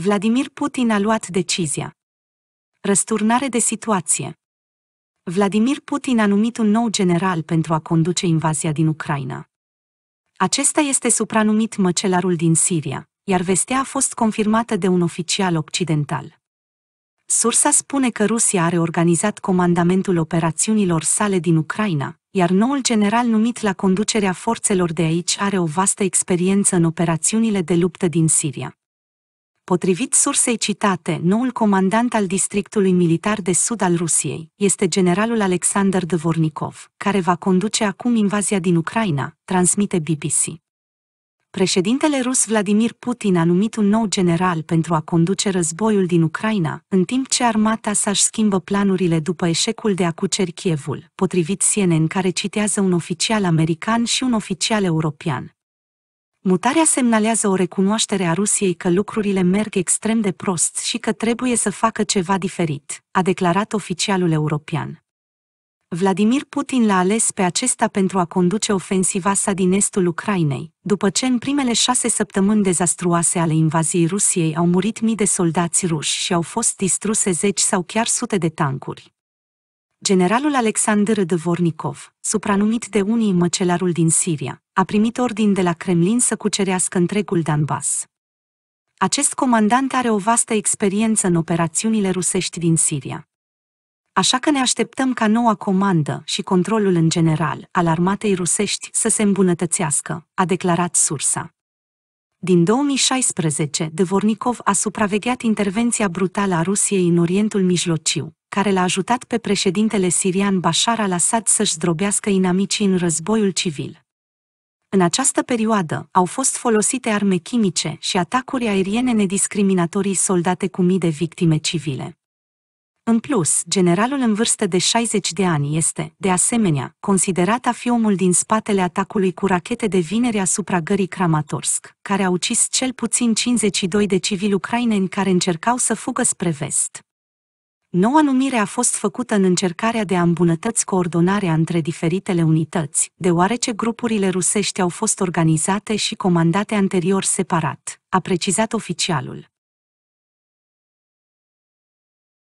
Vladimir Putin a luat decizia. Răsturnare de situație. Vladimir Putin a numit un nou general pentru a conduce invazia din Ucraina. Acesta este supranumit măcelarul din Siria, iar vestea a fost confirmată de un oficial occidental. Sursa spune că Rusia are organizat comandamentul operațiunilor sale din Ucraina, iar noul general numit la conducerea forțelor de aici are o vastă experiență în operațiunile de luptă din Siria. Potrivit sursei citate, noul comandant al districtului militar de sud al Rusiei este generalul Alexander Dvornikov, care va conduce acum invazia din Ucraina, transmite BBC. Președintele rus Vladimir Putin a numit un nou general pentru a conduce războiul din Ucraina, în timp ce armata sa-și schimbă planurile după eșecul de a cuceri Chievul, potrivit CNN care citează un oficial american și un oficial european, Mutarea semnalează o recunoaștere a Rusiei că lucrurile merg extrem de prost și că trebuie să facă ceva diferit, a declarat oficialul european. Vladimir Putin l-a ales pe acesta pentru a conduce ofensiva sa din estul Ucrainei, după ce în primele șase săptămâni dezastruoase ale invaziei Rusiei au murit mii de soldați ruși și au fost distruse zeci sau chiar sute de tancuri. Generalul Alexander Dvornikov, supranumit de unii măcelarul din Siria, a primit ordin de la Kremlin să cucerească întregul Donbass. Acest comandant are o vastă experiență în operațiunile rusești din Siria. Așa că ne așteptăm ca noua comandă și controlul în general al armatei rusești să se îmbunătățească, a declarat sursa. Din 2016, Dvornikov a supravegheat intervenția brutală a Rusiei în Orientul Mijlociu, care l-a ajutat pe președintele sirian Bashar al-Assad să-și zdrobească inamicii în războiul civil. În această perioadă au fost folosite arme chimice și atacuri aeriene nediscriminatorii soldate cu mii de victime civile. În plus, generalul în vârstă de 60 de ani este, de asemenea, considerat a fi omul din spatele atacului cu rachete de vineri asupra gării Kramatorsk, care a ucis cel puțin 52 de civili ucraineni care încercau să fugă spre vest. Noua numire a fost făcută în încercarea de a îmbunătăți coordonarea între diferitele unități, deoarece grupurile rusești au fost organizate și comandate anterior separat, a precizat oficialul.